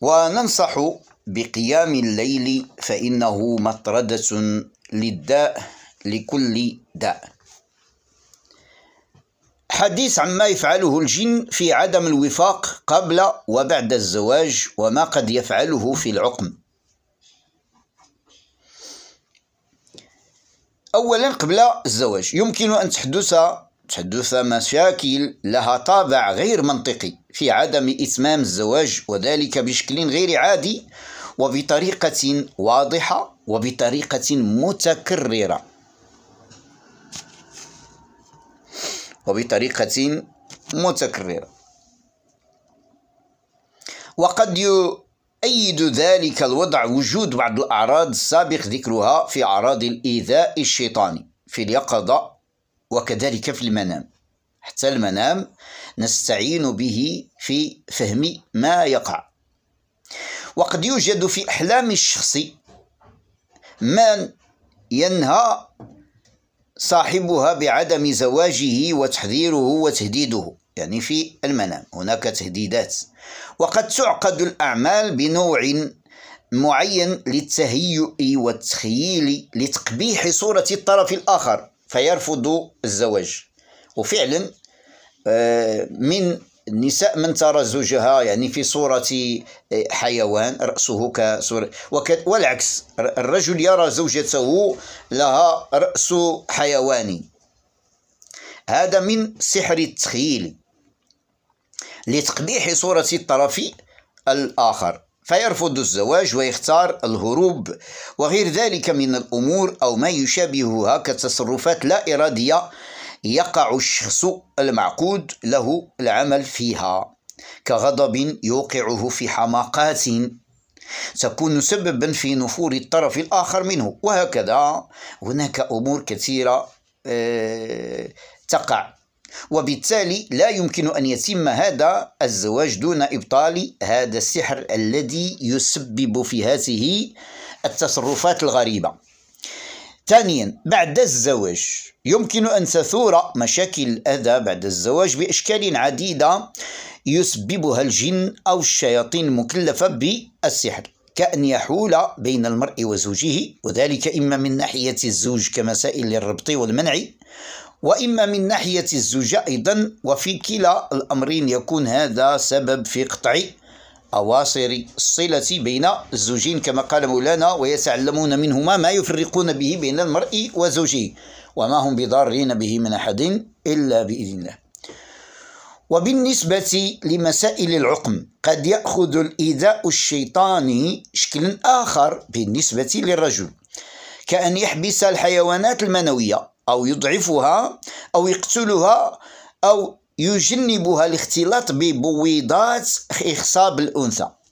وننصح بقيام الليل فإنه مطردة للداء لكل داء حديث عما يفعله الجن في عدم الوفاق قبل وبعد الزواج وما قد يفعله في العقم أولا قبل الزواج يمكن أن تحدث تحدث مشاكل لها طابع غير منطقي في عدم إتمام الزواج وذلك بشكل غير عادي وبطريقة واضحة وبطريقة متكررة وبطريقة متكررة وقد يؤيد ذلك الوضع وجود بعض الأعراض السابق ذكرها في أعراض الإيذاء الشيطاني في اليقظة وكذلك في المنام حتى المنام نستعين به في فهم ما يقع وقد يوجد في أحلام الشخص من ينهى صاحبها بعدم زواجه وتحذيره وتهديده يعني في المنام هناك تهديدات وقد تعقد الأعمال بنوع معين للتهيؤ والتخييل لتقبيح صورة الطرف الآخر فيرفض الزواج وفعلا آه، من النساء من ترى زوجها يعني في صورة آه، حيوان رأسه كصورة والعكس الرجل يرى زوجته لها رأس حيواني هذا من سحر التخيل لتقبيح صورة الطرف الآخر فيرفض الزواج ويختار الهروب وغير ذلك من الامور او ما يشابهها كتصرفات لا اراديه يقع الشخص المعقود له العمل فيها كغضب يوقعه في حماقات تكون سببا في نفور الطرف الاخر منه وهكذا هناك امور كثيره آه، تقع وبالتالي لا يمكن أن يتم هذا الزواج دون إبطال هذا السحر الذي يسبب في هذه التصرفات الغريبة ثانيا بعد الزواج يمكن أن تثور مشاكل الأذى بعد الزواج بأشكال عديدة يسببها الجن أو الشياطين المكلفة بالسحر كأن يحول بين المرء وزوجه وذلك إما من ناحية الزوج كمسائل الربط والمنع وإما من ناحية الزوجة أيضا وفي كلا الأمرين يكون هذا سبب في قطع أواصر الصلة بين الزوجين كما قال مولانا ويتعلمون منهما ما يفرقون به بين المرء وزوجه وما هم بضارين به من أحد إلا بإذن الله وبالنسبة لمسائل العقم قد يأخذ الإيذاء الشيطاني شكل آخر بالنسبة للرجل كأن يحبس الحيوانات المنوية أو يضعفها أو يقتلها أو يجنبها الاختلاط ببويضات إخصاب الأنثى